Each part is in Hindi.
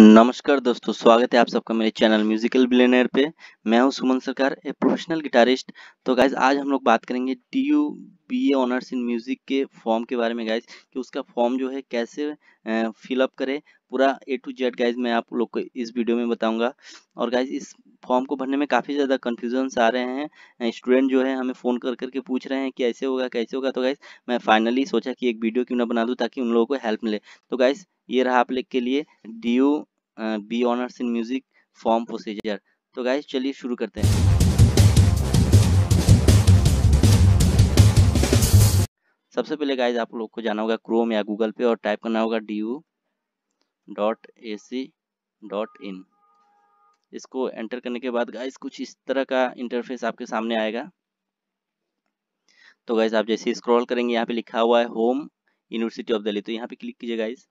नमस्कार दोस्तों स्वागत है आप सबका मेरे चैनल म्यूजिकल ब्लेनर पे मैं हूं Suman Sarkar a professional guitarist तो गाइज आज हम लोग बात करेंगे D U BA honours in music के फॉर्म के बारे में गाइज कि उसका फॉर्म जो है कैसे फिलअप करें पूरा ए टू जेड गाइज मैं आप लोग को इस वीडियो में बताऊंगा और गाइज इस फॉर्म को भरने में काफ़ी ज़्यादा कन्फ्यूजन्स आ रहे हैं स्टूडेंट जो है हमें फ़ोन कर करके पूछ रहे हैं कि ऐसे होगा कैसे होगा तो गाइज मैं फाइनली सोचा कि एक वीडियो क्यों ना बना दूँ ताकि उन लोगों को हेल्प मिले तो गाइज ये रहा आप लोग के लिए D U B honours in music form procedure तो गाइज चलिए शुरू करते हैं सबसे पहले गाइज आप लोग को जाना होगा क्रोम या गूगल पे और टाइप करना होगा D U dot A C dot in इसको एंटर करने के बाद गाइज कुछ इस तरह का इंटरफेस आपके सामने आएगा तो गाइज आप जैसे स्क्रॉल करेंगे यहाँ पे लिखा हुआ है होम यूनिवर्सिटी ऑफ दिल्ली तो यहाँ पे क्लिक कीजिए गाइज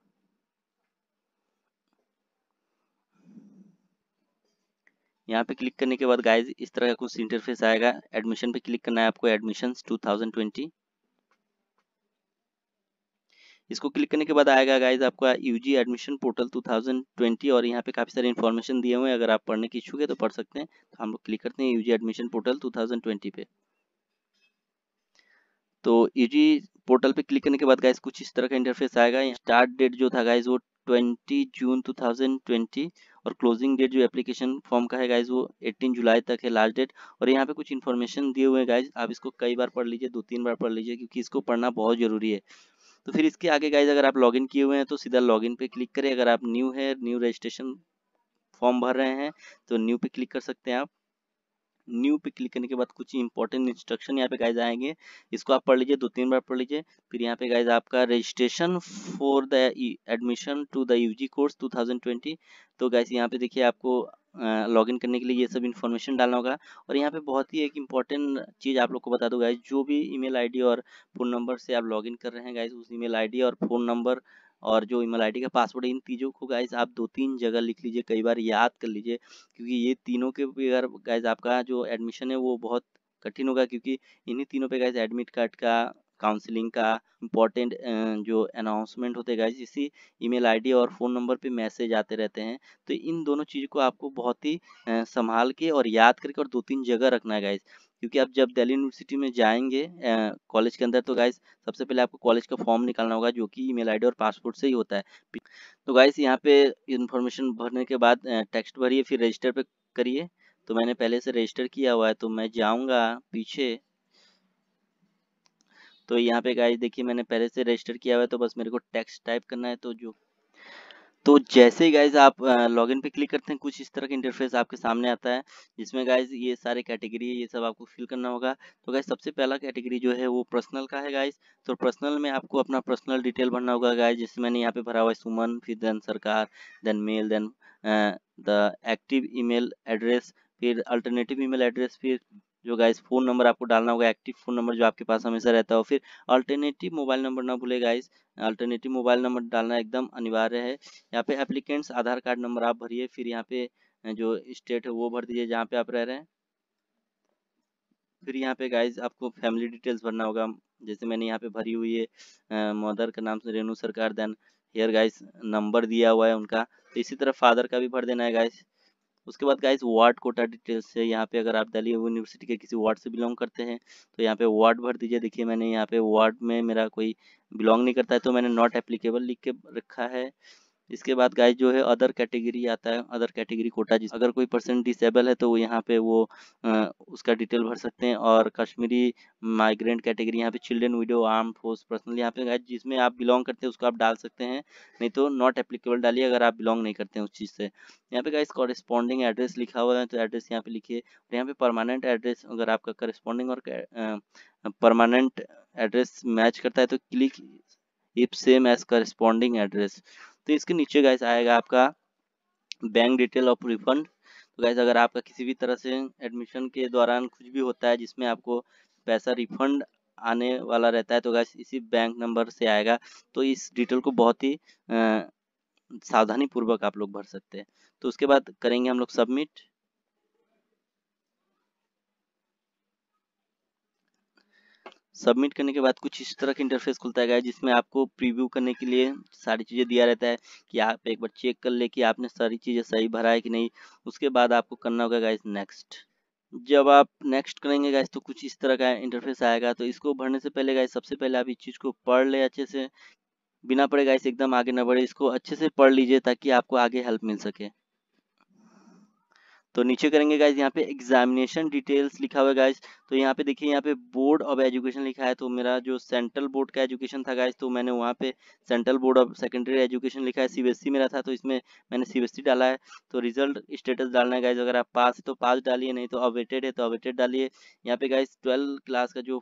यहाँ पे क्लिक करने के बाद गाइज इस तरह का कुछ इंटरफेस आएगा एडमिशन पे क्लिक करना है आपको एडमिशन 2020 इसको क्लिक करने के बाद आएगा गाइज आपका यूजी एडमिशन पोर्टल 2020 और यहाँ पे काफ़ी सारे इन्फॉर्मेशन दिए हुए हैं अगर आप पढ़ने की इच्छुक है तो पढ़ सकते हैं तो हम लोग क्लिक करते हैं यूजी एडमिशन पोर्टल 2020 पे तो यूजी पोर्टल पे क्लिक करने के बाद गाइज कुछ इस तरह का इंटरफेस आएगा स्टार्ट डेट जो था गाइज वो 20 जून 2020 और क्लोजिंग डेट जो एप्लीकेशन फॉर्म का है गाइज वो 18 जुलाई तक है लास्ट डेट और यहाँ पे कुछ इन्फॉर्मेशन दिए हुए हैं गाइज आप इसको कई बार पढ़ लीजिए दो तीन बार पढ़ लीजिए क्योंकि इसको पढ़ना बहुत ज़रूरी है तो फिर इसके आगे गाइज अगर आप लॉगिन किए हुए हैं तो सीधा लॉगिन पे क्लिक करें अगर आप न्यू है न्यू रजिस्ट्रेशन फॉर्म भर रहे हैं तो न्यू पे क्लिक कर सकते हैं आप न्यू पे क्लिक करने के बाद कुछ इंपॉर्टेंट इंस्ट्रक्शन यहाँ पे गाइज आएंगे इसको आप पढ़ लीजिए दो तीन बार पढ़ लीजिए फिर यहाँ पे गाइज आपका registration for the admission to the UG course 2020 तो गाइज यहाँ पे देखिए आपको लॉगिन करने के लिए ये सब इन्फॉर्मेशन डालना होगा और यहाँ पे बहुत ही एक इम्पॉर्टेंट चीज़ आप लोग को बता दो गाइज जो भी ईमेल आईडी और फ़ोन नंबर से आप लॉगिन कर रहे हैं गाइज उस ईमेल आईडी और फ़ोन नंबर और जो ईमेल आईडी का पासवर्ड इन चीज़ों को गाइज आप दो तीन जगह लिख लीजिए कई बार याद कर लीजिए क्योंकि ये तीनों के बगैर गाइज आपका जो एडमिशन है वो बहुत कठिन होगा क्योंकि इन्हीं तीनों पे गाइज एडमिट कार्ड का काउंसलिंग का इम्पोर्टेंट जो अनाउंसमेंट होते गए इसी ईमेल आईडी और फ़ोन नंबर पे मैसेज आते रहते हैं तो इन दोनों चीज़ को आपको बहुत ही संभाल के और याद करके और दो तीन जगह रखना है गाइज क्योंकि आप जब दिल्ली यूनिवर्सिटी में जाएंगे कॉलेज के अंदर तो गाइस सबसे पहले आपको कॉलेज का फॉर्म निकालना होगा जो कि ईमेल आईडी और पासपोर्ट से ही होता है तो गाइस यहाँ पे इन्फॉर्मेशन भरने के बाद टेक्स्ट भरिए फिर रजिस्टर पे करिए तो मैंने पहले से रजिस्टर किया हुआ है तो मैं जाऊँगा पीछे तो यहाँ पे गाइज देखिए मैंने पहले से रजिस्टर किया हुआ है तो बस मेरे को टेक्स्ट टाइप करना है तो जो तो जैसे ही गाइज आप लॉगिन पे क्लिक करते हैं कुछ इस तरह का इंटरफेस आपके सामने आता है जिसमें गाइज ये सारे कैटेगरी है ये सब आपको फिल करना होगा तो गाइज सबसे पहला कैटेगरी जो है वो पर्सनल का है गाइज तो पर्सनल में आपको अपना पर्सनल डिटेल भरना होगा गाइज जैसे मैंने यहाँ पे भरा हुआ है सुमन फिर then Sarkar then male then the active e address फिर अल्टरनेटिव ईमेल एड्रेस फिर जो गाइस फ़ोन नंबर आपको डालना होगा एक्टिव फ़ोन नंबर जो आपके पास हमेशा रहता है और फिर अल्टरनेटिव मोबाइल नंबर ना भूले गाइस अल्टरनेटिव मोबाइल नंबर डालना एकदम अनिवार्य है यहाँ पे एप्लीकेंट्स आधार कार्ड नंबर आप भरिए फिर यहाँ पे जो स्टेट है वो भर दीजिए जहाँ पे आप रह रहे हैं फिर यहाँ पे गाइज आपको फैमिली डिटेल्स भरना होगा जैसे मैंने यहाँ पे भरी हुई है मदर का नाम से रेणु सरकार देन हेयर गाइज नंबर दिया हुआ है उनका तो इसी तरह फादर का भी भर देना है गाइज़ उसके बाद गाइज वार्ड कोटा डिटेल्स है यहाँ पे अगर आप दिल्ली यूनिवर्सिटी के किसी वार्ड से बिलोंग करते हैं तो यहाँ पे वार्ड भर दीजिए देखिए मैंने यहाँ पे वार्ड में मेरा कोई बिलोंग नहीं करता है तो मैंने नॉट एप्लीकेबल लिख के रखा है इसके बाद गाय जो है अदर कैटेगरी आता है अदर कैटेगरी कोटा जिस अगर कोई पर्सन डिसेबल है तो यहाँ पे वो आ, उसका डिटेल भर सकते हैं और कश्मीरी माइग्रेंट कैटेगरी यहाँ पे children widow arm force personnel यहाँ पे गाय जिसमें आप बिलोंग करते हैं उसको आप डाल सकते हैं नहीं तो नॉट एप्लीकेबल डालिए अगर आप बिलोंग नहीं करते हैं उस चीज़ से यहाँ पे गाय कॉरेस्पॉन्डिंग एड्रेस लिखा हुआ है तो एड्रेस यहाँ पे लिखिए और यहाँ पे परमानेंट एड्रेस अगर आपका करस्पॉन्डिंग और परमानेंट एड्रेस मैच करता है तो click if same as corresponding address तो इसके नीचे गैस आएगा आपका बैंक डिटेल ऑफ रिफंड तो गैस अगर आपका किसी भी तरह से एडमिशन के दौरान कुछ भी होता है जिसमें आपको पैसा रिफंड आने वाला रहता है तो गैस इसी बैंक नंबर से आएगा तो इस डिटेल को बहुत ही सावधानी पूर्वक आप लोग भर सकते हैं तो उसके बाद करेंगे हम लोग सबमिट सबमिट करने के बाद कुछ इस तरह का इंटरफेस खुलता है जिसमें आपको प्रीव्यू करने के लिए सारी चीज़ें दिया रहता है कि आप एक बार चेक कर ले कि आपने सारी चीज़ें सही भरा है कि नहीं उसके बाद आपको करना होगा गाइज नेक्स्ट जब आप नेक्स्ट करेंगे गाइस तो कुछ इस तरह का इंटरफेस आएगा तो इसको भरने से पहले गाइस सबसे पहले आप इस चीज़ को पढ़ ले अच्छे से बिना पढ़े गाइस एकदम आगे ना बढ़े इसको अच्छे से पढ़ लीजिए ताकि आपको आगे हेल्प मिल सके तो नीचे करेंगे गाइज यहाँ पे एग्जामिनेशन डिटेल्स लिखा हुआ है गाइज तो यहाँ पे देखिए यहाँ पे बोर्ड ऑफ एजुकेशन लिखा है तो मेरा जो सेंट्रल बोर्ड का एजुकेशन था गाइज तो मैंने वहाँ पे central board of secondary education लिखा है सीबीएसई e मेरा था तो इसमें मैंने सीबीएससी e डाला है तो रिजल्ट स्टेटस डालना है गाइज अगर आप पास तो पास डालिए नहीं तो अवेटेड है तो अवेटेड डालिए यहाँ पे गाइज ट्वेल्व क्लास का जो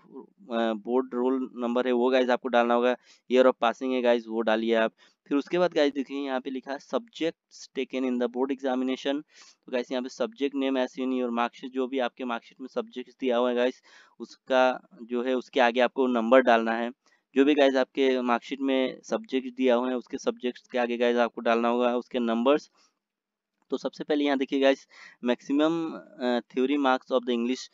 बोर्ड रोल नंबर है वो गाइज आपको डालना होगा ईयर ऑफ पासिंग है गाइज वो डालिए आप फिर उसके बाद गाइस देखिए यहाँ पे लिखा है subjects taken in the board examination तो गाइस यहाँ पे सब्जेक्ट नेम एस नहीं और मार्कशीट जो भी आपके मार्कशीट में सब्जेक्ट दिया हुआ है गाइस उसका जो है उसके आगे आपको नंबर डालना है जो भी गाइस आपके मार्कशीट में सब्जेक्ट दिया हुआ है उसके सब्जेक्ट के आगे गाइज आपको डालना होगा उसके नंबर्स तो सबसे पहले यहाँ देखिए guys maximum theory marks of the English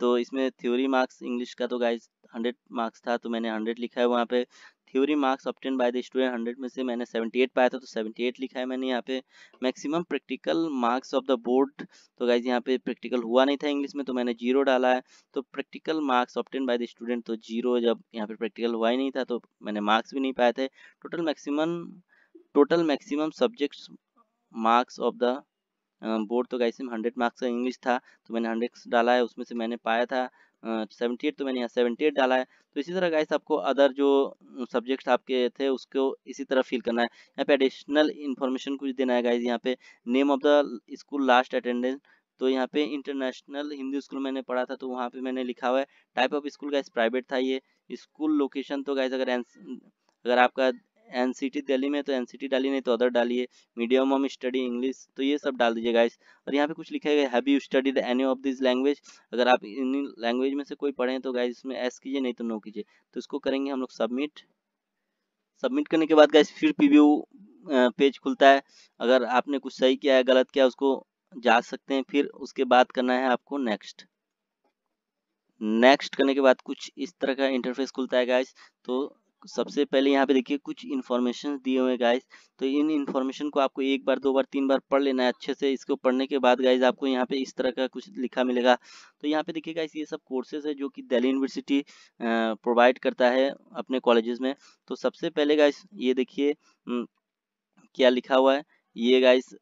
तो इसमें थ्योरी मार्क्स इंग्लिश का तो गाइस हंड्रेड मार्क्स था तो मैंने हंड्रेड लिखा है वहाँ पे theory marks obtained by the student hundred में से मैंने सेवेंटी एट पाया था तो सेवेंटी एट लिखा है मैंने यहाँ पे maximum practical marks of the board तो गाइज यहाँ पे प्रैक्टिकल हुआ नहीं था इंग्लिश में तो मैंने जीरो डाला है तो practical marks obtained by the student तो जीरो जब यहाँ पे प्रैक्टिकल हुआ ही नहीं था तो मैंने मार्क्स भी नहीं पाए थे total maximum total maximum subjects marks of the board तो गाइस हंड्रेड मार्क्स का इंग्लिश था तो मैंने हंड्रेड डाला है उसमें से मैंने पाया था सेवेंटी एट तो मैंने यहाँ सेवेंटी एट डाला है तो इसी तरह गाइस आपको अदर जो सब्जेक्ट आपके थे उसको इसी तरह फिल करना है यहाँ पे एडिशनल इन्फॉर्मेशन कुछ देना है गाइस यहाँ पे name of the school last attendance तो यहाँ पे इंटरनेशनल हिंदी स्कूल मैंने पढ़ा था तो वहाँ पे मैंने लिखा हुआ है type of school guys private था ये स्कूल लोकेशन तो गाइस अगर अगर आपका एनसीटी दिल्ली में तो एनसीटी डालिए नहीं तो अदर डालिए मीडियम ऑफ स्टडी इंग्लिश तो ये सब डाल दीजिए गाइस और यहाँ पे कुछ लिखा गया have you studied any of this language अगर आप इन लैंग्वेज में से कोई पढ़ें तो गाइस इसमें एस कीजिए नहीं तो नो कीजिए तो इसको करेंगे हम लोग सबमिट सबमिट करने के बाद गाइस फिर पीवीयू पेज खुलता है अगर आपने कुछ सही किया है गलत किया उसको जा सकते हैं फिर उसके बाद करना है आपको नेक्स्ट नेक्स्ट करने के बाद कुछ इस तरह का इंटरफेस खुलता है गाइस तो सबसे पहले यहाँ पे देखिए कुछ इन्फॉर्मेशन दिए हुए गाइज तो इन इन्फॉर्मेशन को आपको एक बार दो बार तीन बार पढ़ लेना है अच्छे से इसको पढ़ने के बाद गाइज आपको यहाँ पे इस तरह का कुछ लिखा मिलेगा तो यहाँ पे देखिए गाइस ये सब कोर्सेज है जो कि दिल्ली यूनिवर्सिटी प्रोवाइड करता है अपने कॉलेजेस में तो सबसे पहले गाइस ये देखिए क्या लिखा हुआ है ये गाइज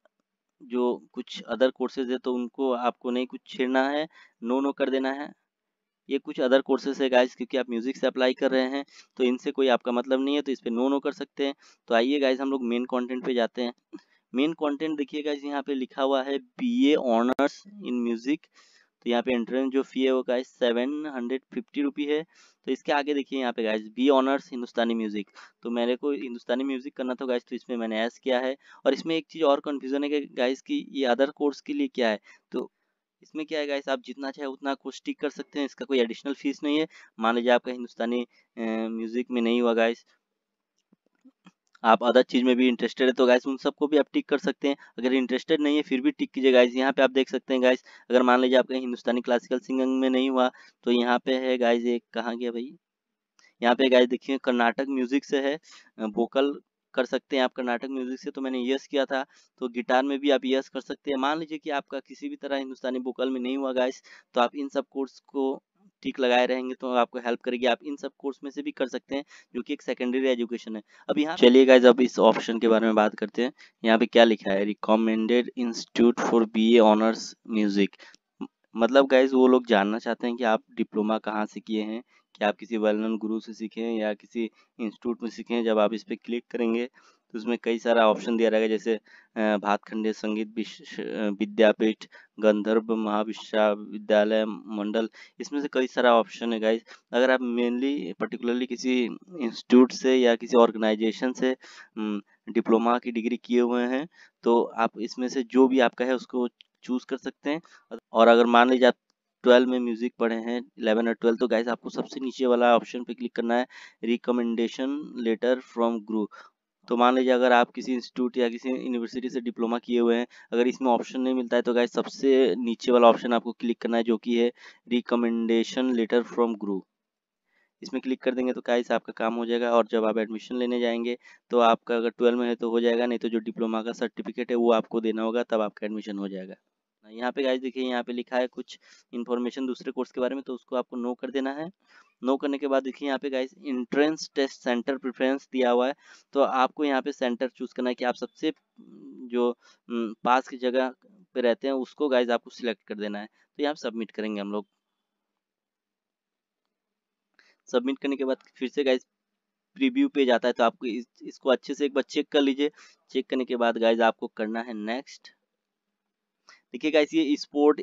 जो कुछ अदर कोर्सेज है तो उनको आपको नहीं कुछ छेड़ना है नो नो कर देना है ये कुछ अदर कोर्सेस है गाइज क्योंकि आप म्यूजिक से अप्लाई कर रहे हैं तो इनसे कोई आपका मतलब नहीं है तो इस पर नो नो कर सकते हैं तो आइए गाइज हम लोग मेन कॉन्टेंट पे जाते हैं मेन देखिए गाइज यहाँ पे लिखा हुआ है बी ऑनर्स इन म्यूजिक तो यहाँ पे एंट्रेंस जो फी है वो guys seven hundred fifty rupee है तो इसके आगे देखिए यहाँ पे guys B honours Hindustani music तो मेरे को हिंदुस्तानी म्यूजिक करना था गाइज तो इसमें मैंने ऐस किया है और इसमें एक चीज और कंफ्यूजन है कि गाइज की ये अदर कोर्स के लिए क्या है तो इसमें क्या है गाइस आप जितना चाहे उतना टिक कर सकते हैं इसका कोई एडिशनल फीस नहीं है मान लीजिए आपका हिंदुस्तानी म्यूजिक में नहीं हुआ गाइस आप अदर चीज़ में भी इंटरेस्टेड है तो गाइस उन सबको भी आप टिक कर सकते हैं अगर इंटरेस्टेड नहीं है फिर भी टिक कीजिए गाइस यहाँ पे आप देख सकते हैं गाइस अगर मान लीजिए आपका हिंदुस्तानी क्लासिकल सिंगिंग में नहीं हुआ तो यहाँ पे है गाइस एक कहाँ गया भाई यहाँ पे गाइस देखिए कर्नाटक म्यूजिक से है वोकल कर सकते हैं आप कर्नाटक म्यूजिक से तो मैंने यस किया था तो गिटार में भी आप यस कर सकते हैं मान लीजिए कि आपका किसी भी तरह हिंदुस्तानी वोकल में नहीं हुआ गाइस तो आप इन सब कोर्स को ठीक लगाए रहेंगे तो आपको हेल्प करेगी आप इन सब कोर्स में से भी कर सकते हैं जो कि एक सेकेंडरी एजुकेशन है अब यहाँ चलिए गाइज अब इस ऑप्शन के बारे में बात करते हैं यहाँ पे क्या लिखा है recommended institute for B honours music मतलब गाइज वो लोग जानना चाहते हैं कि आप डिप्लोमा कहाँ से किए हैं कि आप किसी वेल गुरु से सीखें या किसी इंस्टीट्यूट में सीखें जब आप इस पर क्लिक करेंगे तो उसमें कई सारा ऑप्शन दिया रहेगा जैसे भातखंडे संगीत विद्यापीठ गंधर्व महाविश्वविद्यालय मंडल इसमें से कई सारा ऑप्शन है गाइज अगर आप मेनली पर्टिकुलरली किसी इंस्टीट्यूट से या किसी ऑर्गेनाइजेशन से डिप्लोमा की डिग्री किए हुए हैं तो आप इसमें से जो भी आपका है उसको चूज कर सकते हैं और अगर मान लीजिए आप ट्वेल्व में म्यूजिक पढ़े हैं इलेवन और ट्वेल्व तो गाइस आपको सबसे नीचे वाला ऑप्शन पे क्लिक करना है रिकमेंडेशन लेटर फ्रॉम ग्रू तो मान लीजिए अगर आप किसी इंस्टीट्यूट या किसी यूनिवर्सिटी से डिप्लोमा किए हुए हैं अगर इसमें ऑप्शन नहीं मिलता है तो गाइस सबसे नीचे वाला ऑप्शन आपको क्लिक करना है जो कि है रिकमेंडेशन लेटर फ्रॉम ग्रू इसमें क्लिक कर देंगे तो गाइस आपका काम हो जाएगा और जब आप एडमिशन लेने जाएंगे तो आपका अगर ट्वेल्व में है तो हो जाएगा नहीं तो जो डिप्लोमा का सर्टिफिकेट है वो आपको देना होगा तब आपका एडमिशन हो जाएगा अपना यहाँ पे गाइज देखिए यहाँ पे लिखा है कुछ इन्फॉर्मेशन दूसरे कोर्स के बारे में तो उसको आपको नो कर देना है नो करने के बाद देखिए यहाँ पे guys entrance test centre preference दिया हुआ है तो आपको यहाँ पे सेंटर चूज करना है कि आप सबसे जो पास की जगह पे रहते हैं उसको गाइज आपको सिलेक्ट कर देना है तो यहाँ सबमिट करेंगे हम लोग सबमिट करने के बाद फिर से गाइज प्रीव्यू पे जाता है तो आपको इस, इसको अच्छे से एक बार चेक कर लीजिए चेक करने के बाद गाइज आपको करना है नेक्स्ट देखिए गाइस ये स्पोर्ट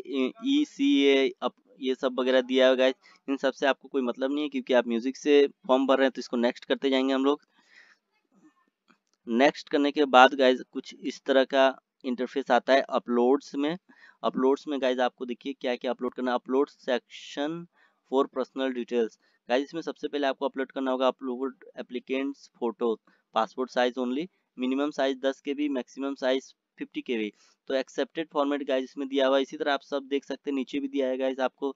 ई सी ए e ये सब वगैरह दिया है गाइस इन सब से आपको कोई मतलब नहीं है क्योंकि आप म्यूजिक से फॉर्म भर रहे हैं तो इसको नेक्स्ट करते जाएंगे हम लोग नेक्स्ट करने के बाद गाइस कुछ इस तरह का इंटरफेस आता है अपलोड्स में अपलोड्स में गाइस आपको देखिए क्या क्या अपलोड करना upload section for personal details guys इसमें सबसे पहले आपको अपलोड करना होगा upload applicant photo passport size only minimum size 10 के भी मैक्सिमम साइज फिफ्टी के वे तो एक्सेप्टेड फॉर्मेट गाइज इसमें दिया हुआ है इसी तरह आप सब देख सकते हैं नीचे भी दिया है गाइज आपको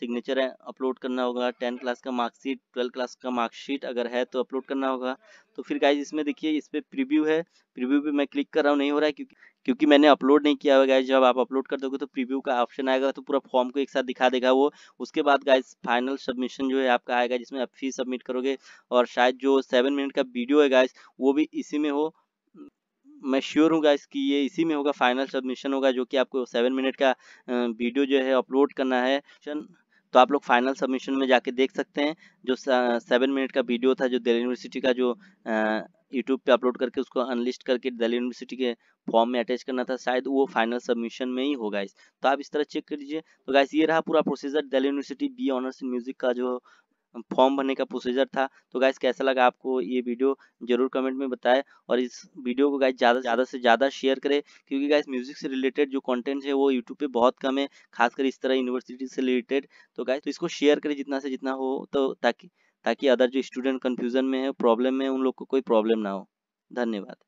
सिग्नेचर अपलोड करना होगा टेंथ क्लास का मार्कशीट ट्वेल्थ क्लास का मार्कशीट अगर है तो अपलोड करना होगा तो फिर गाइज इसमें देखिए इस पर प्रिव्यू है प्रिव्यू पे मैं क्लिक कर रहा हूँ नहीं हो रहा है क्योंकि क्योंकि मैंने अपलोड नहीं किया हुआ गाइज जब आप अपलोड कर दोगे तो प्रीव्यू का ऑप्शन आएगा तो पूरा फॉर्म को एक साथ दिखा देगा वो उसके बाद गाइज फाइनल सबमिशन जो है आपका आएगा जिसमें आप फीस सबमिट करोगे और शायद जो सेवन मिनट का वीडियो है गाइज वो भी इसी में हो मैं श्योर हूँ गाइस कि ये इसी में होगा फाइनल सबमिशन होगा जो कि आपको सेवन मिनट का वीडियो जो है अपलोड करना है तो आप लोग फाइनल सबमिशन में जाके देख सकते हैं जो सेवन मिनट का वीडियो था जो दिल्ली यूनिवर्सिटी का जो यूट्यूब पे अपलोड करके उसको अनलिस्ट करके दिल्ली यूनिवर्सिटी के फॉर्म में अटैच करना था शायद वो फाइनल सबमिशन में ही होगा इस तो आप इस तरह चेक कर लीजिए तो गाइस ये रहा पूरा procedure Delhi university B honours music का जो फॉर्म भरने का प्रोसीजर था तो गाइज कैसा लगा आपको ये वीडियो जरूर कमेंट में बताएं और इस वीडियो को गाइज ज़्यादा ज़्यादा से ज़्यादा शेयर करें क्योंकि गाइज म्यूजिक से रिलेटेड जो कंटेंट है वो यूट्यूब पे बहुत कम है खासकर इस तरह यूनिवर्सिटी से रिलेटेड तो गाइज तो इसको शेयर करें जितना से जितना हो तो ताकि ताकि अदर जो स्टूडेंट कन्फ्यूजन में है प्रॉब्लम में उन लोग को कोई प्रॉब्लम ना हो धन्यवाद